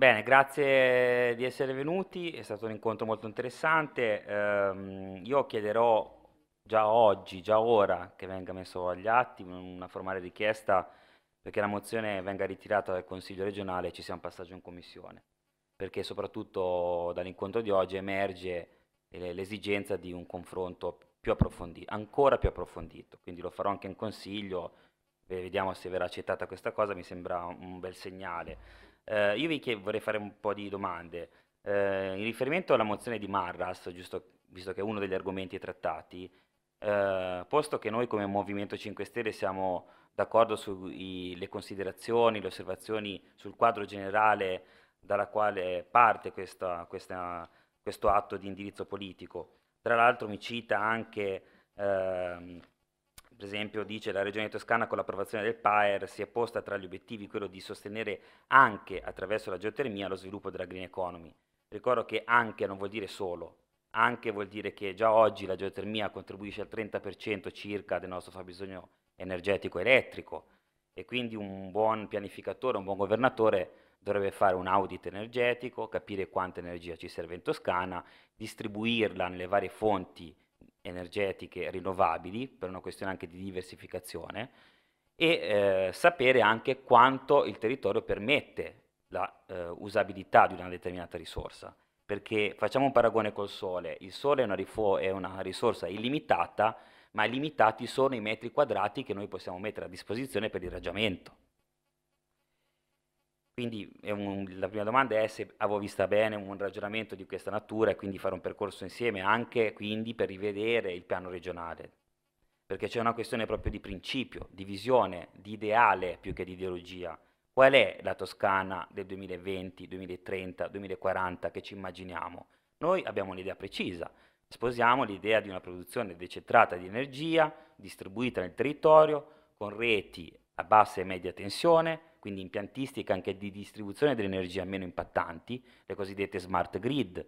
Bene, grazie di essere venuti, è stato un incontro molto interessante. Eh, io chiederò già oggi, già ora, che venga messo agli atti una formale richiesta perché la mozione venga ritirata dal Consiglio regionale e ci sia un passaggio in commissione, perché soprattutto dall'incontro di oggi emerge l'esigenza di un confronto più ancora più approfondito, quindi lo farò anche in Consiglio, vediamo se verrà accettata questa cosa, mi sembra un bel segnale. Eh, io vi vorrei fare un po' di domande. Eh, in riferimento alla mozione di Marras, giusto, visto che è uno degli argomenti trattati, eh, posto che noi come Movimento 5 Stelle siamo d'accordo sulle considerazioni, le osservazioni sul quadro generale dalla quale parte questa, questa, questo atto di indirizzo politico, tra l'altro mi cita anche ehm, per esempio dice la Regione Toscana con l'approvazione del PAER si è posta tra gli obiettivi quello di sostenere anche attraverso la geotermia lo sviluppo della green economy. Ricordo che anche non vuol dire solo, anche vuol dire che già oggi la geotermia contribuisce al 30% circa del nostro fabbisogno energetico elettrico e quindi un buon pianificatore, un buon governatore dovrebbe fare un audit energetico, capire quanta energia ci serve in Toscana, distribuirla nelle varie fonti energetiche rinnovabili, per una questione anche di diversificazione, e eh, sapere anche quanto il territorio permette la eh, usabilità di una determinata risorsa. Perché facciamo un paragone col sole, il sole è una, è una risorsa illimitata, ma limitati sono i metri quadrati che noi possiamo mettere a disposizione per il raggiamento. Quindi un, la prima domanda è se avevo vista bene un ragionamento di questa natura e quindi fare un percorso insieme anche quindi per rivedere il piano regionale, perché c'è una questione proprio di principio, di visione, di ideale più che di ideologia. Qual è la Toscana del 2020, 2030, 2040 che ci immaginiamo? Noi abbiamo un'idea precisa, sposiamo l'idea di una produzione decentrata di energia, distribuita nel territorio, con reti a bassa e media tensione, quindi impiantistiche anche di distribuzione dell'energia meno impattanti, le cosiddette smart grid.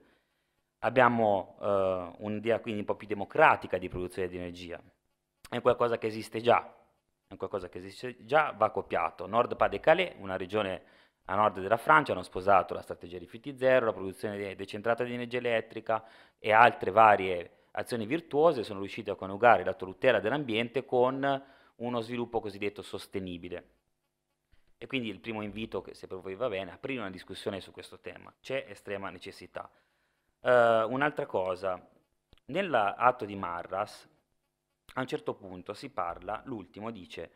Abbiamo eh, un'idea quindi un po' più democratica di produzione di energia. È qualcosa che esiste già, è qualcosa che esiste già, va copiato. Nord Pas de Calais, una regione a nord della Francia, hanno sposato la strategia rifiuti zero, la produzione decentrata di energia elettrica e altre varie azioni virtuose, sono riuscite a coniugare la tutela dell'ambiente con uno sviluppo cosiddetto sostenibile. E quindi il primo invito, che se per voi va bene, aprire una discussione su questo tema. C'è estrema necessità. Uh, un'altra cosa, nell'atto di Marras, a un certo punto si parla, l'ultimo dice,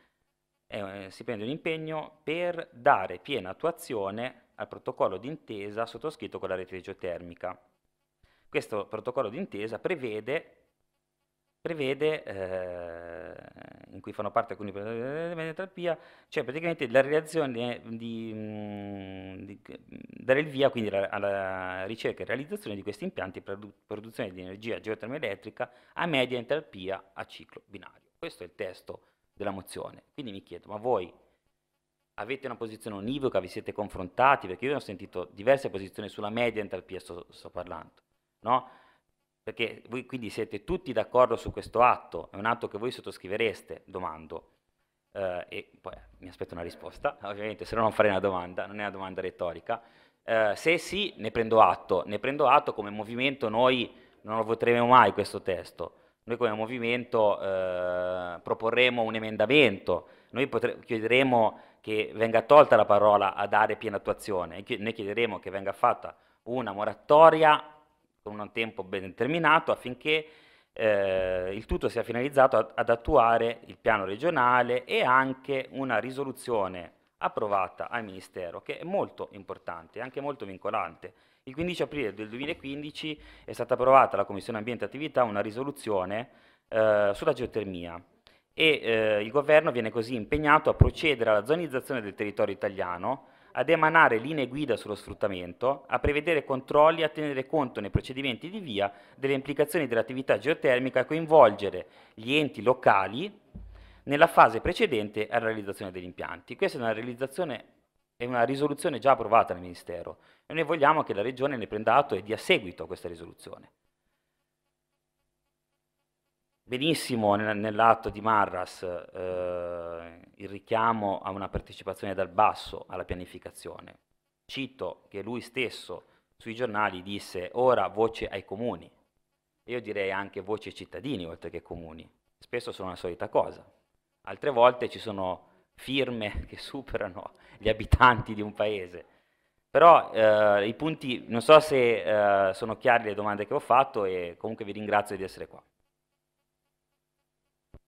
eh, si prende un impegno per dare piena attuazione al protocollo d'intesa sottoscritto con la rete geotermica. Questo protocollo d'intesa prevede prevede, eh, in cui fanno parte alcuni di entalpia, cioè praticamente la realizzazione di, di, mm, mm, dare il via quindi alla ricerca e realizzazione di questi impianti per produzione di energia geotermoelettrica a media entalpia a ciclo binario. Questo è il testo della mozione. Quindi mi chiedo, ma voi avete una posizione univoca, vi siete confrontati? Perché io ho sentito diverse posizioni sulla media entalpia, sto, sto parlando, no? Perché voi quindi siete tutti d'accordo su questo atto, è un atto che voi sottoscrivereste, domando. Eh, e poi mi aspetto una risposta, ovviamente, se no non farei una domanda, non è una domanda retorica. Eh, se sì, ne prendo atto, ne prendo atto come movimento noi non lo voteremo mai questo testo. Noi come movimento eh, proporremo un emendamento, noi chiederemo che venga tolta la parola a dare piena attuazione, noi chiederemo che venga fatta una moratoria con un tempo ben determinato affinché eh, il tutto sia finalizzato ad, ad attuare il piano regionale e anche una risoluzione approvata al Ministero, che è molto importante e anche molto vincolante. Il 15 aprile del 2015 è stata approvata alla Commissione Ambiente e Attività una risoluzione eh, sulla geotermia e eh, il governo viene così impegnato a procedere alla zonizzazione del territorio italiano ad emanare linee guida sullo sfruttamento, a prevedere controlli e a tenere conto nei procedimenti di via delle implicazioni dell'attività geotermica e coinvolgere gli enti locali nella fase precedente alla realizzazione degli impianti. Questa è una realizzazione è una risoluzione già approvata dal Ministero e noi vogliamo che la Regione ne prenda atto e dia seguito a questa risoluzione benissimo nell'atto di Marras eh, il richiamo a una partecipazione dal basso alla pianificazione. Cito che lui stesso sui giornali disse ora voce ai comuni, io direi anche voce ai cittadini oltre che comuni, spesso sono la solita cosa. Altre volte ci sono firme che superano gli abitanti di un paese. Però eh, i punti, non so se eh, sono chiari le domande che ho fatto e comunque vi ringrazio di essere qua.